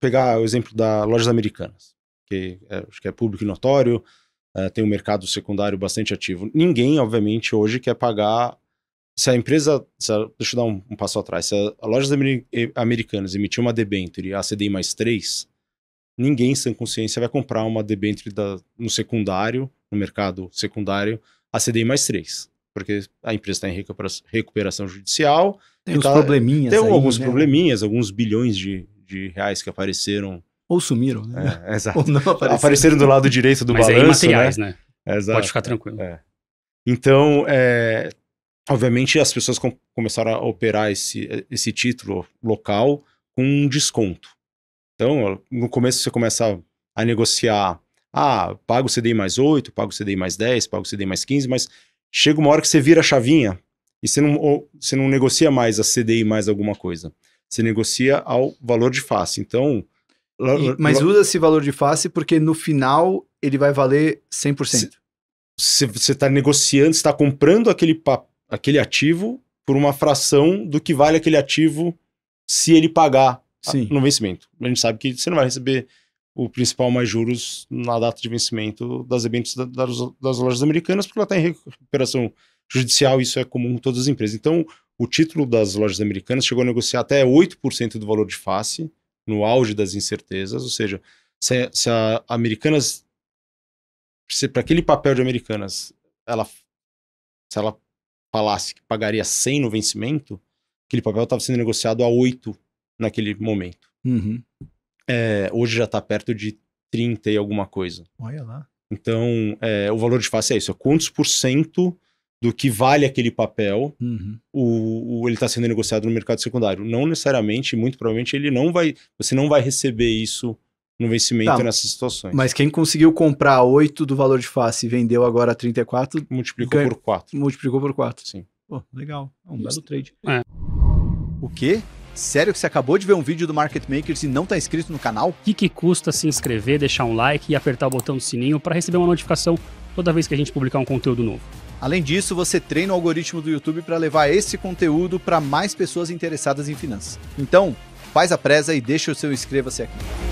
pegar o exemplo da Lojas Americanas, que é, acho que é público e notório, é, tem um mercado secundário bastante ativo. Ninguém, obviamente, hoje quer pagar. Se a empresa. Se a, deixa eu dar um, um, passo atrás. Se a, a Lojas Americanas emitir uma debenture a CDI mais 3, ninguém sem consciência vai comprar uma debenture da, no secundário, no mercado secundário, a CDI mais 3. Porque a empresa está em recuperação, recuperação judicial. Tem uns tá, probleminhas. Tem aí, alguns né? probleminhas, alguns bilhões de, de reais que apareceram. Ou sumiram, né? É, exato. Ou não apareceram. apareceram do lado direito do Mas é balanço, é imateriais, né? né? Exato. Pode ficar tranquilo. É. Então, é, obviamente, as pessoas com, começaram a operar esse, esse título local com um desconto. Então, no começo você começa a, negociar, ah, pago CDI mais 8, pago CDI mais 10, pago CDI mais 15, mas chega uma hora que você vira a chavinha e você não, você não negocia mais a CDI mais alguma coisa. Você negocia ao valor de face. Então. E, mas usa esse valor de face porque no final ele vai valer 100%. Você está negociando, está comprando aquele, aquele ativo por uma fração do que vale aquele ativo se ele pagar Sim. no vencimento. A gente sabe que você não vai receber o principal mais juros na data de vencimento das eventos da, das, das, lojas americanas, porque ela está em recuperação judicial, isso é comum em todas as empresas. Então, o título das lojas americanas chegou a negociar até 8% do valor de face, no auge das incertezas. Ou seja, se, se a Americanas. Se para aquele papel de Americanas, ela, se ela falasse que pagaria 100 no vencimento, aquele papel estava sendo negociado a 8 naquele momento. Uhum. É, hoje já está perto de 30 e alguma coisa. Olha lá. Então, é, o valor de face é isso: é quantos por cento do que vale aquele papel, uhum. o, o, ele está sendo negociado no mercado secundário. Não necessariamente, muito provavelmente, ele não vai. Você não vai receber isso no vencimento tá, nessas situações. Mas quem conseguiu comprar 8 do valor de face e vendeu agora 34. Multiplicou ganha, por 4. Multiplicou por 4. Sim. Pô, legal. É um belo trade. É. O quê? Sério que você acabou de ver um vídeo do Market Makers e não está inscrito no canal? O que, que custa se inscrever, deixar um like e apertar o botão do sininho para receber uma notificação toda vez que a gente publicar um conteúdo novo. Além disso, você treina o algoritmo do YouTube para levar esse conteúdo para mais pessoas interessadas em finanças. Então, faz a presa e deixa o seu inscreva-se aqui.